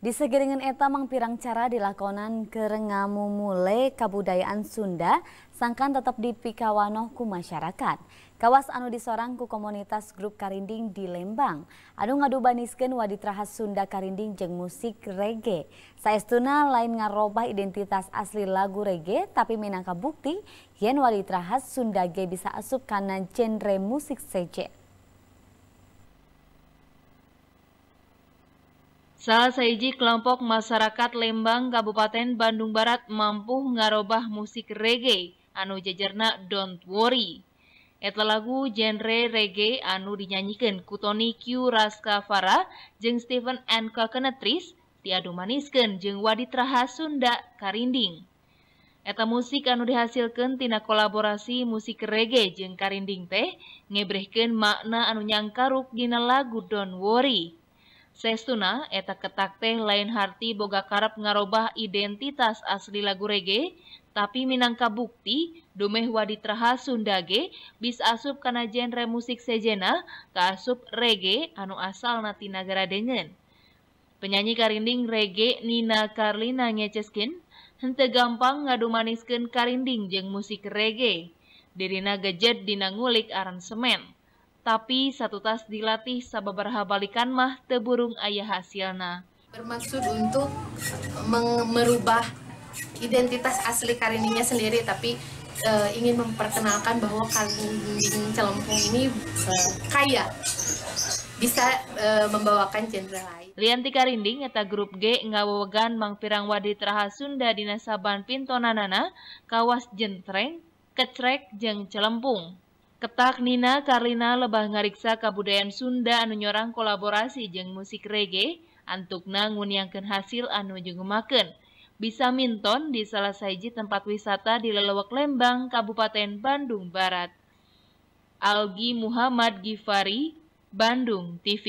Di segeringan eta pirang cara dilakonan kerengamu mule kabudayaan Sunda sangkan tetap dipikawanoh ku masyarakat. Kawas anu disorang ku komunitas grup Karinding di Lembang. Anu ngadu banisken waditrahas Sunda Karinding jeng musik reggae. Saestuna lain ngarobah identitas asli lagu reggae tapi minangka bukti yen waditrahas Sunda ge bisa asup kana genre musik sejen. Sa saiji Kelpok Masat Lembang Kabupaten Bandung Barat mampu ngarbah musik reggae anu jejarna don't worry. Etta lagu genre reggae anu dinyanyiken Kutoni Kyuraskavara jeung Steven Encock Kentri, Tiado Manisken jeung waditraha Sunda Karinding. Eta musik anu dihasilkan tina kolaborasi musik reggae jeng karinding teh, ngebreken makna anu nyakarup gina lagu don't worry. Seuna eta ketakte lain hart boga karep ngarubah identitas asli lagu reggae, tapi minangka bukti, dumeh waditraha Sunge bis asup kana genre musik sejenna Kaasup reggae anu asal natinagara dengen. Penyanyi karinding reggae Nina Karina ngeceskin hente gampang ngadumaniskeun karinding jeung musik reggae. Derrina gejet dina ngulik aran semen. Tapi satu tas dilatih sababaraha balikan mah teburung ayah hasilna. Bermaksud untuk merubah identitas asli karininya sendiri, tapi e, ingin memperkenalkan bahwa karin celempung ini e, kaya bisa e, membawakan genre lain. Lianti Karinding eta grup G ngawewegan mangpirang wadi traha Sunda Dinasaban Pintonanana, Kawas Jentreng, Kecrek Jeng Celempung. Ketak Nina Karlina lebah ngariksa kebudayaan Sunda anu nyorang kolaborasi jeng musik reggae, antukna nguniangkeun hasil anu jengumaken Bisa minton di salah saiji tempat wisata di Lelewek Lembang, Kabupaten Bandung Barat. Algi Muhammad Gifari, Bandung TV.